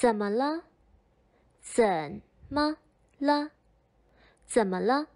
怎么了？怎么了？怎么了？